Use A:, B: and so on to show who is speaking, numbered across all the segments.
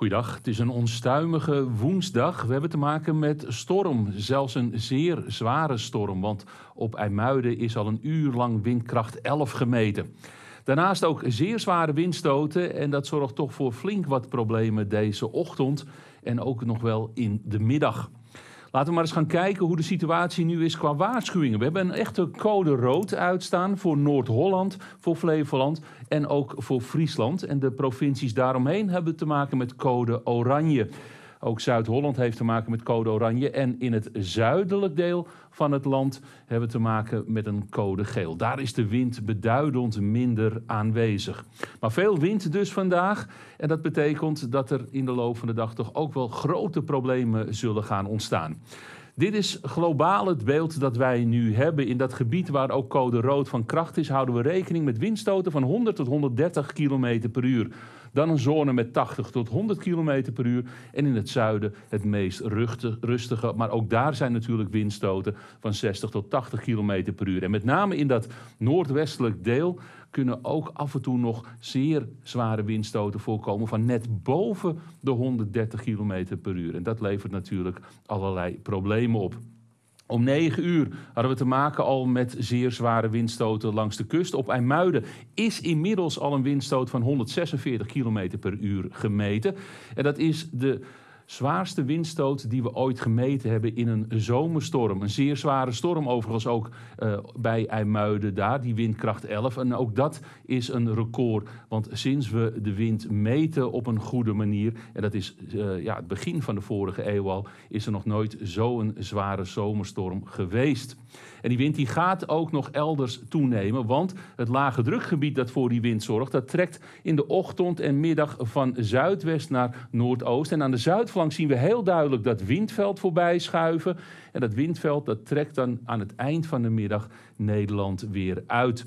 A: Goeiedag, het is een onstuimige woensdag. We hebben te maken met storm, zelfs een zeer zware storm, want op IJmuiden is al een uur lang windkracht 11 gemeten. Daarnaast ook zeer zware windstoten en dat zorgt toch voor flink wat problemen deze ochtend en ook nog wel in de middag. Laten we maar eens gaan kijken hoe de situatie nu is qua waarschuwingen. We hebben een echte code rood uitstaan voor Noord-Holland, voor Flevoland en ook voor Friesland. En de provincies daaromheen hebben te maken met code oranje. Ook Zuid-Holland heeft te maken met code oranje. En in het zuidelijk deel van het land hebben we te maken met een code geel. Daar is de wind beduidend minder aanwezig. Maar veel wind dus vandaag. En dat betekent dat er in de loop van de dag toch ook wel grote problemen zullen gaan ontstaan. Dit is globaal het beeld dat wij nu hebben. In dat gebied waar ook code rood van kracht is, houden we rekening met windstoten van 100 tot 130 km per uur. Dan een zone met 80 tot 100 km per uur. En in het zuiden het meest rustige. Maar ook daar zijn natuurlijk windstoten van 60 tot 80 km per uur. En met name in dat noordwestelijk deel kunnen ook af en toe nog zeer zware windstoten voorkomen van net boven de 130 km per uur. En dat levert natuurlijk allerlei problemen op. Om negen uur hadden we te maken al met zeer zware windstoten langs de kust. Op IJmuiden is inmiddels al een windstoot van 146 km per uur gemeten. En dat is de zwaarste windstoot die we ooit gemeten hebben in een zomerstorm. Een zeer zware storm overigens ook eh, bij IJmuiden daar, die windkracht 11. En ook dat is een record, want sinds we de wind meten op een goede manier... en dat is eh, ja, het begin van de vorige eeuw al... is er nog nooit zo'n zware zomerstorm geweest. En die wind die gaat ook nog elders toenemen, want het lage drukgebied dat voor die wind zorgt... dat trekt in de ochtend en middag van zuidwest naar noordoost en aan de zuidvlak lang zien we heel duidelijk dat windveld voorbij schuiven. En dat windveld dat trekt dan aan het eind van de middag Nederland weer uit.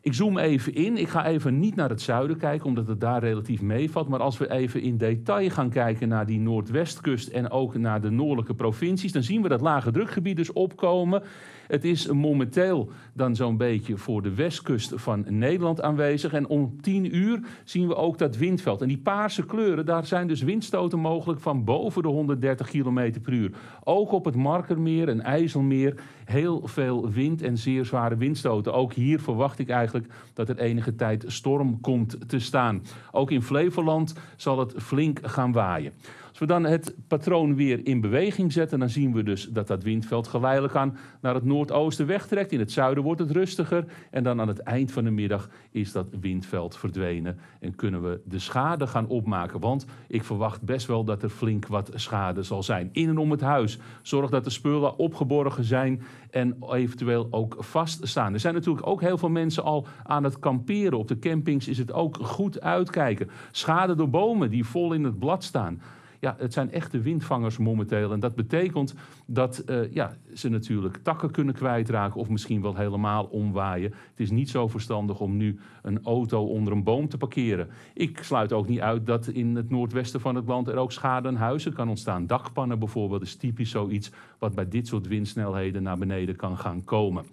A: Ik zoom even in. Ik ga even niet naar het zuiden kijken, omdat het daar relatief meevalt. Maar als we even in detail gaan kijken naar die noordwestkust en ook naar de noordelijke provincies, dan zien we dat lage drukgebied dus opkomen. Het is momenteel dan zo'n beetje voor de westkust van Nederland aanwezig. En om 10 uur zien we ook dat windveld. En die paarse kleuren, daar zijn dus windstoten mogelijk van boven de 130 km per uur. Ook op het Markermeer en IJsselmeer heel veel wind en zeer zware windstoten. Ook hier verwacht ik eigenlijk dat er enige tijd storm komt te staan. Ook in Flevoland zal het flink gaan waaien. Als we dan het patroon weer in beweging zetten, dan zien we dus dat dat windveld geleidelijk aan naar het noordoosten wegtrekt. In het zuiden wordt het rustiger en dan aan het eind van de middag is dat windveld verdwenen en kunnen we de schade gaan opmaken. Want ik verwacht best wel dat er flink wat schade zal zijn in en om het huis. Zorg dat de spullen opgeborgen zijn en eventueel ook vaststaan. Er zijn natuurlijk ook heel veel mensen al aan het kamperen. Op de campings is het ook goed uitkijken. Schade door bomen die vol in het blad staan. Ja, het zijn echte windvangers momenteel. En dat betekent dat eh, ja, ze natuurlijk takken kunnen kwijtraken of misschien wel helemaal omwaaien. Het is niet zo verstandig om nu een auto onder een boom te parkeren. Ik sluit ook niet uit dat in het noordwesten van het land er ook schade aan huizen kan ontstaan. Dakpannen bijvoorbeeld is typisch zoiets wat bij dit soort windsnelheden naar beneden kan gaan komen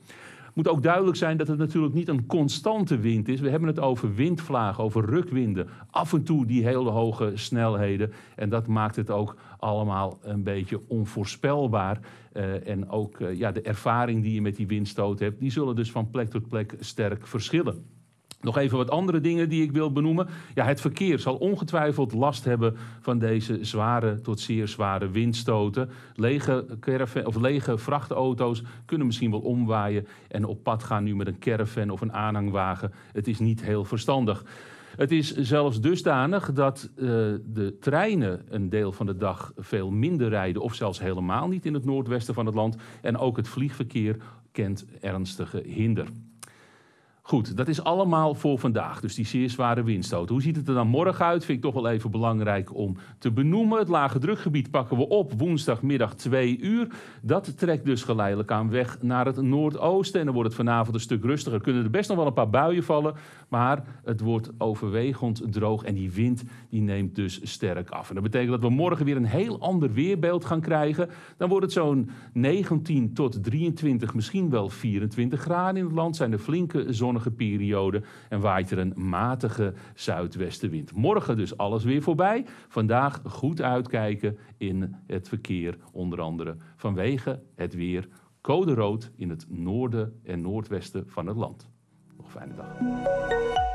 A: moet ook duidelijk zijn dat het natuurlijk niet een constante wind is. We hebben het over windvlagen, over rukwinden. Af en toe die hele hoge snelheden. En dat maakt het ook allemaal een beetje onvoorspelbaar. Eh, en ook eh, ja, de ervaring die je met die windstoten hebt, die zullen dus van plek tot plek sterk verschillen. Nog even wat andere dingen die ik wil benoemen. Ja, het verkeer zal ongetwijfeld last hebben van deze zware tot zeer zware windstoten. Lege, caravan, of lege vrachtauto's kunnen misschien wel omwaaien en op pad gaan nu met een caravan of een aanhangwagen. Het is niet heel verstandig. Het is zelfs dusdanig dat eh, de treinen een deel van de dag veel minder rijden, of zelfs helemaal niet in het noordwesten van het land. En ook het vliegverkeer kent ernstige hinder. Goed, dat is allemaal voor vandaag. Dus die zeer zware windstoot. Hoe ziet het er dan morgen uit? Vind ik toch wel even belangrijk om te benoemen. Het lage drukgebied pakken we op woensdagmiddag 2 uur. Dat trekt dus geleidelijk aan weg naar het noordoosten. En dan wordt het vanavond een stuk rustiger. Kunnen er best nog wel een paar buien vallen. Maar het wordt overwegend droog. En die wind die neemt dus sterk af. En dat betekent dat we morgen weer een heel ander weerbeeld gaan krijgen. Dan wordt het zo'n 19 tot 23, misschien wel 24 graden in het land. Zijn er flinke zon zonnige periode en waait er een matige zuidwestenwind. Morgen dus alles weer voorbij. Vandaag goed uitkijken in het verkeer, onder andere vanwege het weer code rood in het noorden en noordwesten van het land. Nog een fijne dag.